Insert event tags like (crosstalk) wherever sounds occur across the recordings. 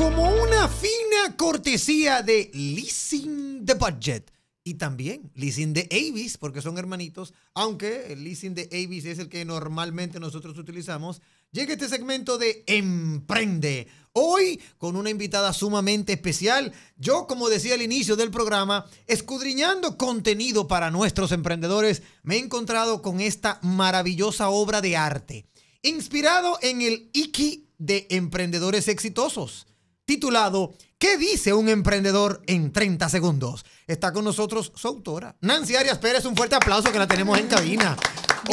como una fina cortesía de Leasing the Budget y también Leasing de Avis, porque son hermanitos, aunque el Leasing de Avis es el que normalmente nosotros utilizamos. Llega este segmento de Emprende. Hoy con una invitada sumamente especial. Yo, como decía al inicio del programa, escudriñando contenido para nuestros emprendedores, me he encontrado con esta maravillosa obra de arte, inspirado en el Iki de Emprendedores Exitosos titulado ¿Qué dice un emprendedor en 30 segundos? Está con nosotros su autora, Nancy Arias Pérez. Un fuerte aplauso que la tenemos en cabina.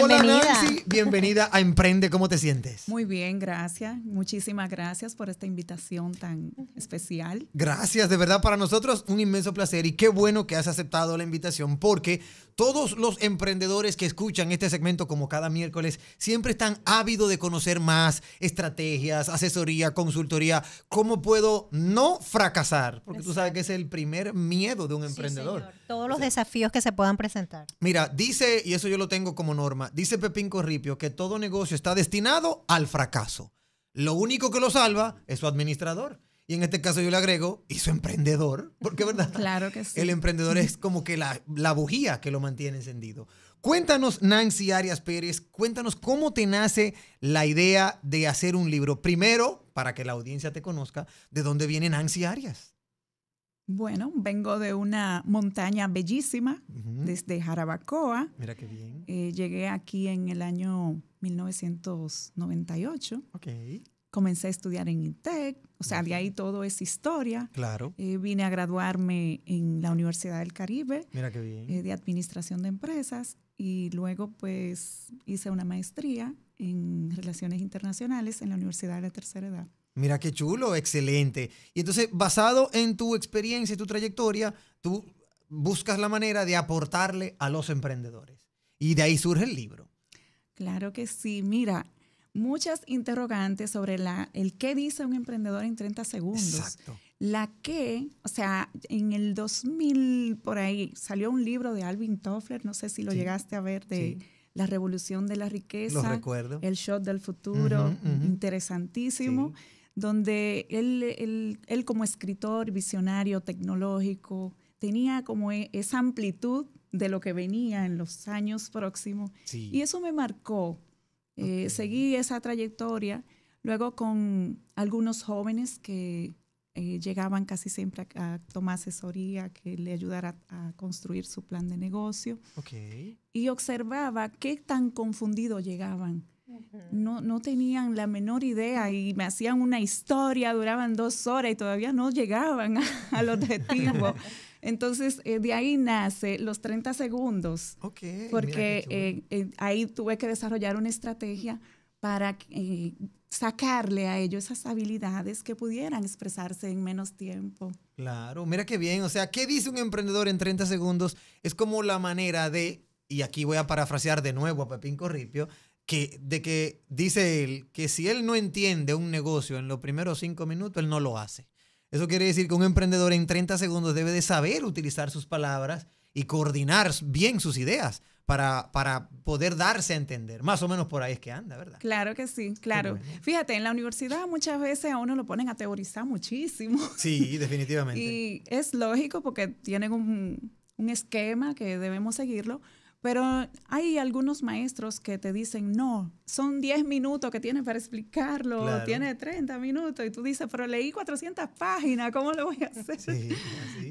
Hola Nancy, bienvenida a Emprende. ¿Cómo te sientes? Muy bien, gracias. Muchísimas gracias por esta invitación tan especial. Gracias, de verdad, para nosotros un inmenso placer y qué bueno que has aceptado la invitación porque todos los emprendedores que escuchan este segmento como cada miércoles siempre están ávidos de conocer más estrategias, asesoría, consultoría, cómo puedo no fracasar, porque tú sabes que es el primer miedo de un emprendedor. Todos los desafíos que se puedan presentar. Mira, dice, y eso yo lo tengo como norma, dice Pepín Corripio que todo negocio está destinado al fracaso. Lo único que lo salva es su administrador. Y en este caso yo le agrego, ¿y su emprendedor, porque verdad. (laughs) Claro que sí. El emprendedor es como que la, bujía que lo mantiene encendido. Cuéntanos, Nancy Arias Pérez, cuéntanos cómo te nace la idea de hacer un libro. Primero, para que la audiencia te conozca, ¿de dónde viene Nancy Arias? Bueno, vengo de una montaña bellísima, desde Jarabacoa. Mira qué bien. Eh, llegué aquí en el año 1998. ok comencé a estudiar en INTEC, o sea, de ahí todo es historia. Claro. Eh, vine a graduarme en la Universidad del Caribe. Mira qué bien. Eh, de Administración de Empresas y luego pues hice una maestría en Relaciones Internacionales en la Universidad de la Tercera Edad. Mira qué chulo, excelente. Y entonces, basado en tu experiencia y tu trayectoria, tú buscas la manera de aportarle a los emprendedores. Y de ahí surge el libro. Claro que sí. Mira, muchas interrogantes sobre la, el qué dice un emprendedor en 30 segundos. Exacto. La que, o sea, en el 2000 por ahí salió un libro de Alvin Toffler, no sé si lo llegaste a ver, de La revolución de la riqueza. Lo recuerdo. El shot del futuro, interesantísimo, donde él, él, él como escritor, visionario, tecnológico, tenía como e, esa amplitud de lo que venía en los años próximos. Y eso me marcó, eh, seguí esa trayectoria, luego con algunos jóvenes que eh, llegaban casi siempre a, tomar asesoría, que le ayudara a, construir su plan de negocio. Y observaba qué tan confundido llegaban. No, no tenían la menor idea y me hacían una historia, duraban dos horas y todavía no llegaban (laughs) al (laughs) objetivo. Entonces, eh, de ahí nace los 30 segundos. porque eh, eh, ahí tuve que desarrollar una estrategia para sacarle a ellos esas habilidades que pudieran expresarse en menos tiempo. Claro, mira qué bien. O sea, ¿qué dice un emprendedor en 30 segundos? Es como la manera de, y aquí voy a parafrasear de nuevo a Pepín Corripio, que, de que dice él que si él no entiende un negocio en los primeros cinco minutos, él no lo hace. Eso quiere decir que un emprendedor en 30 segundos debe de saber utilizar sus palabras y coordinar bien sus ideas para, poder darse a entender. Más o menos por ahí es que anda, ¿verdad? Claro que sí, claro. Fíjate, en la universidad muchas veces a uno lo ponen a teorizar muchísimo. (laughs) Sí, definitivamente. y es lógico porque tienen un, un esquema que debemos seguirlo, pero hay algunos maestros que te dicen, no, son 10 minutos que tienes para explicarlo, Tienes tiene 30 minutos, y tú dices, pero leí 400 páginas, ¿cómo lo voy a hacer?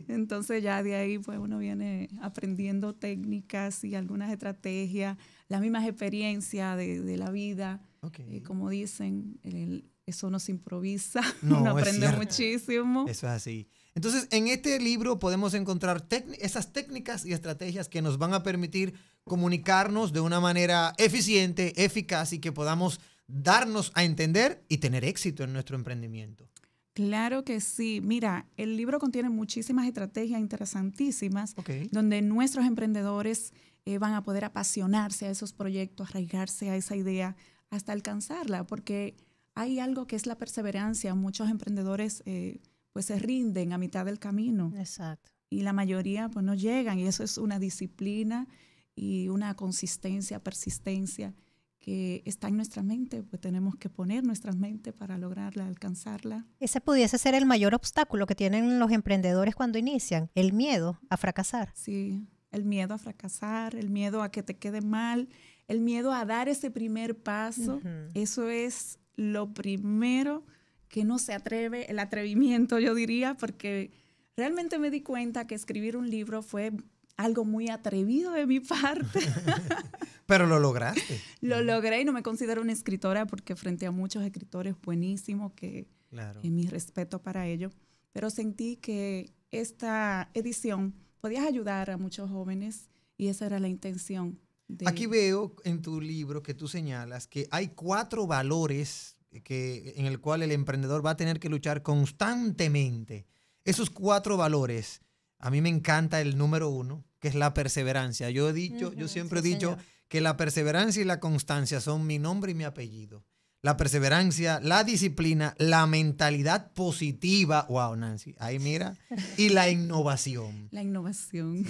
Entonces ya de ahí pues uno viene aprendiendo técnicas y algunas estrategias, las mismas experiencias de, la vida, eh, como dicen, el, eso nos improvisa, (laughs) no, aprende muchísimo. Eso es así. Entonces, en este libro podemos encontrar esas técnicas y estrategias que nos van a permitir comunicarnos de una manera eficiente, eficaz y que podamos darnos a entender y tener éxito en nuestro emprendimiento. Claro que sí. Mira, el libro contiene muchísimas estrategias interesantísimas donde nuestros emprendedores eh, van a poder apasionarse a esos proyectos, arraigarse a esa idea hasta alcanzarla, porque hay algo que es la perseverancia. Muchos emprendedores eh, pues se rinden a mitad del camino. Exacto. Y la mayoría pues no llegan y eso es una disciplina y una consistencia, persistencia que está en nuestra mente, pues tenemos que poner nuestra mente para lograrla, alcanzarla. Ese pudiese ser el mayor obstáculo que tienen los emprendedores cuando inician, el miedo a fracasar. Sí, el miedo a fracasar, el miedo a que te quede mal, el miedo a dar ese primer paso, eso es lo primero que no se atreve, el atrevimiento yo diría, porque realmente me di cuenta que escribir un libro fue algo muy atrevido de mi parte. (laughs) Pero lo lograste. lo logré y no me considero una escritora porque frente a muchos escritores buenísimos que, claro. mi respeto para ellos, pero sentí que esta edición podías ayudar a muchos jóvenes y esa era la intención Aquí veo en tu libro que tú señalas que hay cuatro valores que, en el cual el emprendedor va a tener que luchar constantemente. Esos cuatro valores, a mí me encanta el número uno, que es la perseverancia. Yo he dicho, yo siempre he dicho que la perseverancia y la constancia son mi nombre y mi apellido la perseverancia, la disciplina, la mentalidad positiva, wow, Nancy, ahí mira, y la innovación. (laughs) La innovación.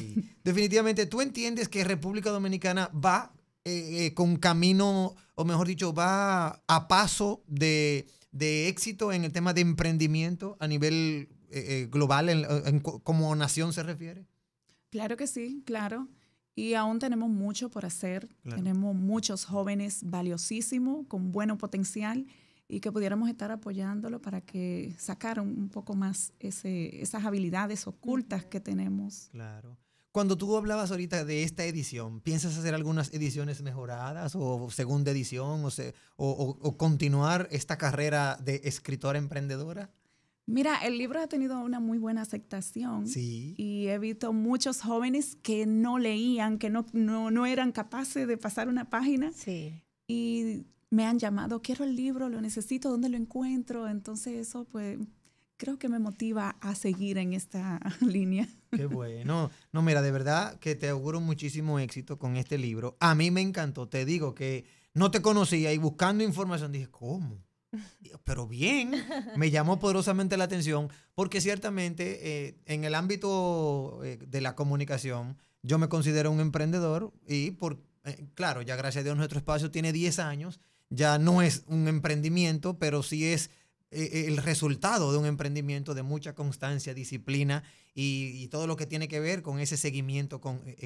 Definitivamente, tú entiendes que República Dominicana va eh, eh, con camino, o mejor dicho, va a paso de, éxito en el tema de emprendimiento a nivel eh, global, en, como nación se refiere. Claro que sí, claro. Y aún tenemos mucho por hacer. Tenemos muchos jóvenes valiosísimos, con buen potencial, y que pudiéramos estar apoyándolo para que sacaran un poco más esas habilidades ocultas que tenemos. Claro. Cuando tú hablabas ahorita de esta edición, ¿piensas hacer algunas ediciones mejoradas o segunda edición o, o, o, o continuar esta carrera de escritora emprendedora? Mira, el libro ha tenido una muy buena aceptación. Y he visto muchos jóvenes que no leían, que no, no, eran capaces de pasar una página. Sí. Y me han llamado, quiero el libro, lo necesito, ¿dónde lo encuentro? Entonces eso pues creo que me motiva a seguir en esta (laughs) línea. Qué bueno. No, mira, de verdad que te auguro muchísimo éxito con este libro. A mí me encantó, te digo que no te conocía y buscando información dije, ¿cómo? pero bien, me llamó poderosamente la atención porque ciertamente eh, en el ámbito eh, de la comunicación yo me considero un emprendedor y por, eh, claro, ya gracias a Dios nuestro espacio tiene 10 años, ya no es un emprendimiento, pero sí es el resultado de un emprendimiento de mucha constancia, disciplina y, todo lo que tiene que ver con ese seguimiento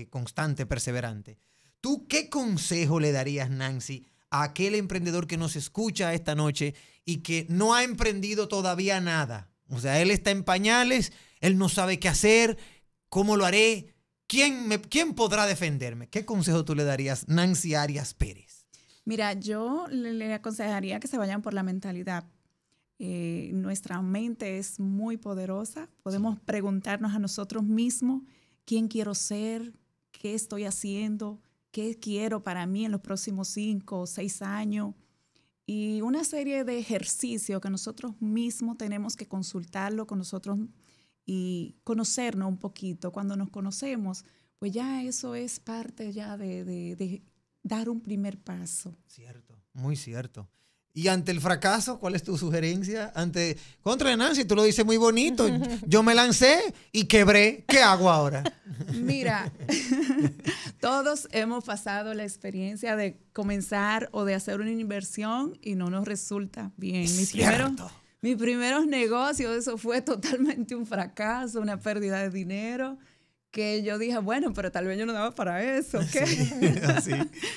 constante, perseverante. ¿Tú qué consejo le darías, Nancy, a aquel emprendedor que nos escucha esta noche y que no ha emprendido todavía nada. O sea, él está en pañales, él no sabe qué hacer, cómo lo haré, quién, me, quién podrá defenderme. ¿Qué consejo tú le darías, Nancy Arias Pérez? Mira, yo le, aconsejaría que se vayan por la mentalidad. Eh, nuestra mente es muy poderosa. Podemos preguntarnos a nosotros mismos quién quiero ser, qué estoy haciendo, qué quiero para mí en los próximos cinco o seis años y una serie de ejercicios que nosotros mismos tenemos que consultarlo con nosotros y conocernos un poquito. Cuando nos conocemos, pues ya eso es parte ya de, de dar un primer paso. Cierto, muy cierto. Y ante el fracaso, ¿cuál es tu sugerencia? Ante contra Nancy, tú lo dices muy bonito. (laughs) Yo me lancé y quebré. ¿Qué hago ahora? Mira, (laughs) todos hemos pasado la experiencia de comenzar o de hacer una inversión y no nos resulta bien. Mis primeros, mis primeros negocios, eso fue totalmente un fracaso, una pérdida de dinero que yo dije, bueno, pero tal vez yo no daba para eso, ¿qué?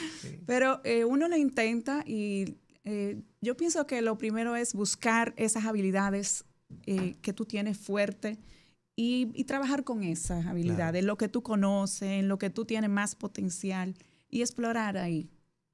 (laughs) Pero eh, uno lo intenta y eh, yo pienso que lo primero es buscar esas habilidades eh, que tú tienes fuerte y, trabajar con esas habilidades, lo que tú conoces, en lo que tú tienes más potencial y explorar ahí,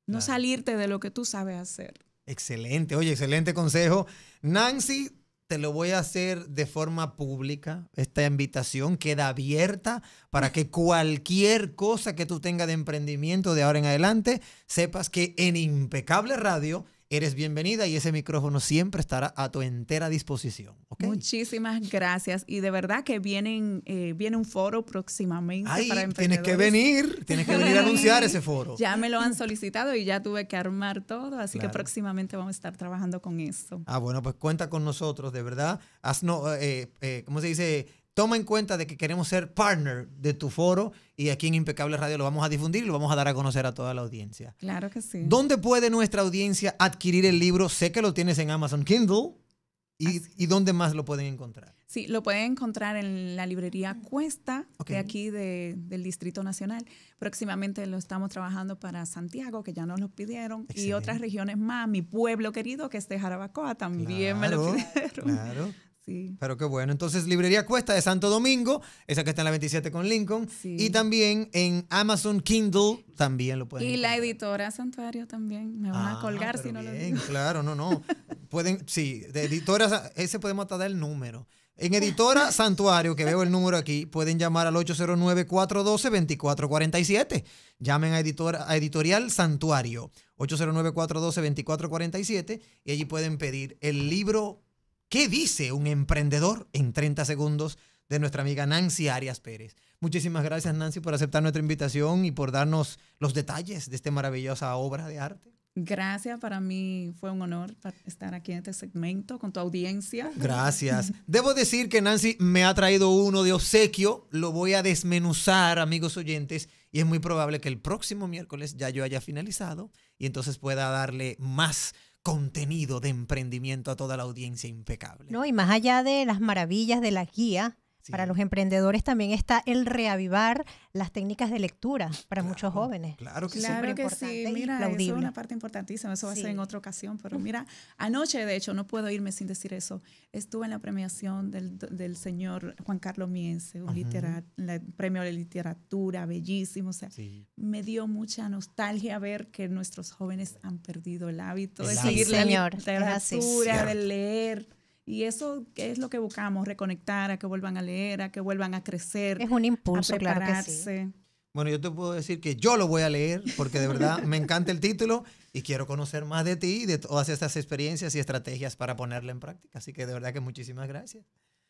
no salirte de lo que tú sabes hacer. Excelente, oye, excelente consejo. Nancy, te lo voy a hacer de forma pública. Esta invitación queda abierta para que cualquier cosa que tú tengas de emprendimiento de ahora en adelante, sepas que en Impecable Radio eres bienvenida y ese micrófono siempre estará a tu entera disposición. Muchísimas gracias y de verdad que vienen, eh, viene un foro próximamente. Ay, para tienes que venir, tienes que venir a anunciar ese foro. (laughs) Ya me lo han solicitado y ya tuve que armar todo, así que próximamente vamos a estar trabajando con eso. Ah, bueno, pues cuenta con nosotros, de verdad. Haznos, eh, eh, ¿cómo se dice? toma en cuenta de que queremos ser partner de tu foro y aquí en Impecable Radio lo vamos a difundir y lo vamos a dar a conocer a toda la audiencia. Claro que sí. ¿Dónde puede nuestra audiencia adquirir el libro? Sé que lo tienes en Amazon Kindle. ¿Y, dónde más lo pueden encontrar? Sí, lo pueden encontrar en la librería Cuesta, de aquí del Distrito Nacional. Próximamente lo estamos trabajando para Santiago, que ya nos lo pidieron, y otras regiones más. Mi pueblo querido, que es de Jarabacoa, también me lo pidieron. Claro. Pero qué bueno. Entonces, Librería Cuesta de Santo Domingo, esa que está en la 27 con Lincoln. Y también en Amazon Kindle también lo pueden. Y la editora Santuario también. Me van a ah, colgar si no lo digo. Claro, no, no. (laughs) pueden, sí, de editora, ese podemos hasta dar el número. En Editora (laughs) Santuario, que veo el número aquí, pueden llamar al 809-412-2447. Llamen a, a Editorial Santuario, 809-412-2447, y allí pueden pedir el libro ¿Qué dice un emprendedor en 30 segundos de nuestra amiga Nancy Arias Pérez? Muchísimas gracias Nancy por aceptar nuestra invitación y por darnos los detalles de esta maravillosa obra de arte. Gracias, para mí fue un honor estar aquí en este segmento con tu audiencia. Gracias. (laughs) Debo decir que Nancy me ha traído uno de obsequio, lo voy a desmenuzar, amigos oyentes, y es muy probable que el próximo miércoles ya yo haya finalizado y entonces pueda darle más contenido de emprendimiento a toda la audiencia impecable. No, y más allá de las maravillas de la guía. Para los emprendedores también está el reavivar las técnicas de lectura para muchos jóvenes. Claro que claro sí. Que sí. Mira, eso es una parte importantísima. Eso va a ser en otra ocasión. Pero mira, anoche, de hecho, no puedo irme sin decir eso. Estuve en la premiación del, señor Juan Carlos Miense, un premio de literatura, bellísimo. O sea, me dio mucha nostalgia ver que nuestros jóvenes han perdido el hábito de seguir la literatura, de leer y eso es lo que buscamos, reconectar, a que vuelvan a leer, a que vuelvan a crecer. Es un impulso, Claro Bueno, yo te puedo decir que yo lo voy a leer porque de verdad me encanta el título y quiero conocer más de ti y de todas estas experiencias y estrategias para ponerla en práctica. Así que de verdad que muchísimas gracias.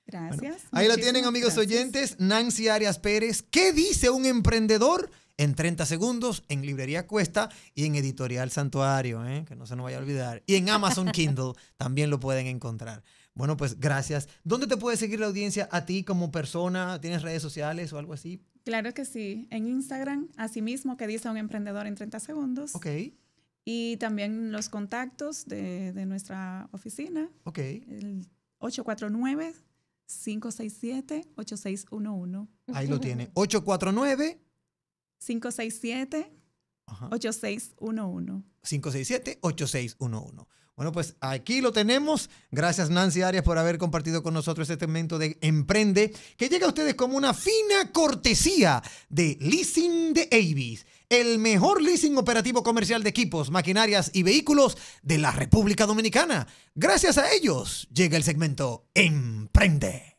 Gracias. ahí lo tienen, amigos oyentes. Nancy Arias Pérez. ¿Qué dice un emprendedor? en 30 segundos en Librería Cuesta y en Editorial Santuario, ¿eh? que no se nos vaya a olvidar. Y en Amazon Kindle (laughs) también lo pueden encontrar. Bueno, pues gracias. ¿Dónde te puede seguir la audiencia a ti como persona? ¿Tienes redes sociales o algo así? Claro que sí. En Instagram, así mismo que dice un emprendedor en 30 segundos. Ok. Y también los contactos de, de nuestra oficina. Ok. El 849. 567-8611. Ahí lo tiene. 849 (laughs) 567 8611. 567-8611. Bueno, pues aquí lo tenemos. Gracias Nancy Arias por haber compartido con nosotros este segmento de Emprende, que llega a ustedes como una fina cortesía de Leasing de Avis, el mejor leasing operativo comercial de equipos, maquinarias y vehículos de la República Dominicana. Gracias a ellos llega el segmento Emprende.